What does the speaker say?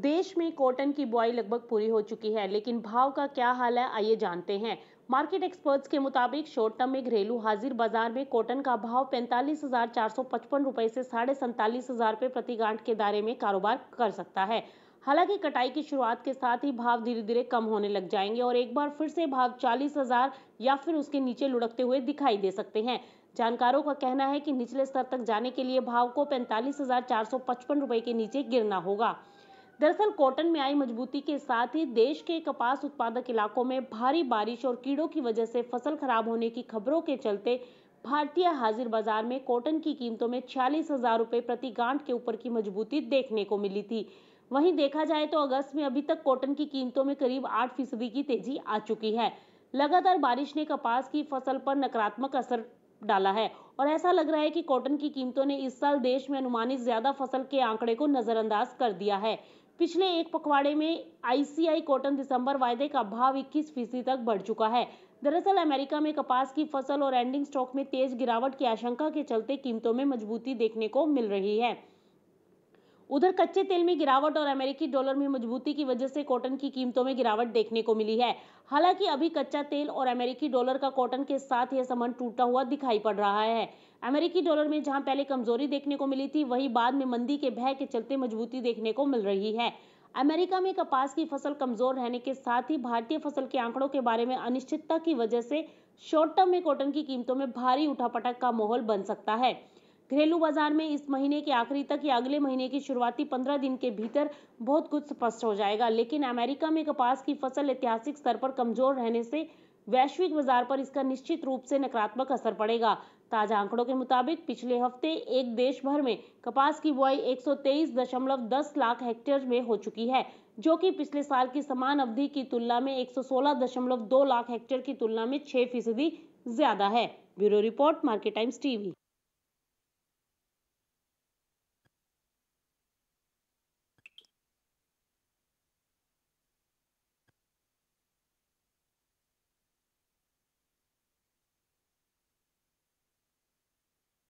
देश में कॉटन की बुआई लगभग पूरी हो चुकी है लेकिन भाव का क्या हाल है आइए जानते हैं मार्केट एक्सपर्ट्स के मुताबिक शॉर्ट टर्म में घरेलू हाजिर बाजार में कॉटन का भाव पैंतालीस हजार चार सौ पचपन रुपए से साढ़े सैंतालीस हजार रुपए प्रति गांठ के दायरे में कारोबार कर सकता है हालांकि कटाई की शुरुआत के साथ ही भाव धीरे धीरे कम होने लग जाएंगे और एक बार फिर से भाव चालीस हजार या फिर उसके नीचे लुढ़कते हुए दिखाई दे सकते हैं जानकारों का कहना है कि निचले स्तर तक जाने के लिए भाव को पैंतालीस हजार चार सौ पचपन रुपए के नीचे गिरना होगा दरअसल कॉटन में आई मजबूती के साथ ही देश के कपास उत्पादक इलाकों में भारी बारिश और कीड़ों की वजह से फसल खराब होने की खबरों के चलते भारतीय हाजिर बाजार में कॉटन की कीमतों में छियालीस हजार रुपये प्रति गांठ के ऊपर की मजबूती देखने को मिली थी वहीं देखा जाए तो अगस्त में अभी तक कॉटन की कीमतों में करीब आठ फीसदी की तेजी आ चुकी है लगातार बारिश ने कपास की फसल पर नकारात्मक असर डाला है और ऐसा लग रहा है कि कॉटन की कीमतों ने इस साल देश में अनुमानित ज्यादा फसल के आंकड़े को नजरअंदाज कर दिया है पिछले एक पखवाड़े में आईसीआई कॉटन दिसंबर वायदे का भाव 21 फीसदी तक बढ़ चुका है दरअसल अमेरिका में कपास की फसल और एंडिंग स्टॉक में तेज गिरावट की आशंका के चलते कीमतों में मजबूती देखने को मिल रही है उधर कच्चे तेल में गिरावट और अमेरिकी डॉलर में मजबूती की वजह से कॉटन की कीमतों में गिरावट देखने को मिली है हालांकि अभी कच्चा तेल और अमेरिकी डॉलर का कॉटन के साथ यह संबंध टूटा हुआ दिखाई पड़ रहा है अमेरिकी डॉलर में जहां पहले कमजोरी देखने को मिली थी वही बाद में मंदी के भय के चलते मजबूती देखने को मिल रही है अमेरिका में कपास की फसल कमजोर रहने के साथ ही भारतीय फसल के आंकड़ों के बारे में अनिश्चितता की वजह से शॉर्ट टर्म में कॉटन की कीमतों में भारी उठापटक का माहौल बन सकता है घरेलू बाजार में इस महीने के आखिरी तक या अगले महीने की शुरुआती पंद्रह दिन के भीतर बहुत कुछ स्पष्ट हो जाएगा लेकिन अमेरिका में कपास की फसल ऐतिहासिक स्तर पर कमजोर रहने से वैश्विक बाजार पर इसका निश्चित रूप से नकारात्मक असर पड़ेगा ताजा आंकड़ों के मुताबिक पिछले हफ्ते एक देश भर में कपास की बुआई एक लाख हेक्टेयर में हो चुकी है जो कि पिछले साल की समान अवधि की तुलना में एक लाख हेक्टेयर की तुलना में छह फीसदी ज्यादा है bureau report Market Times TV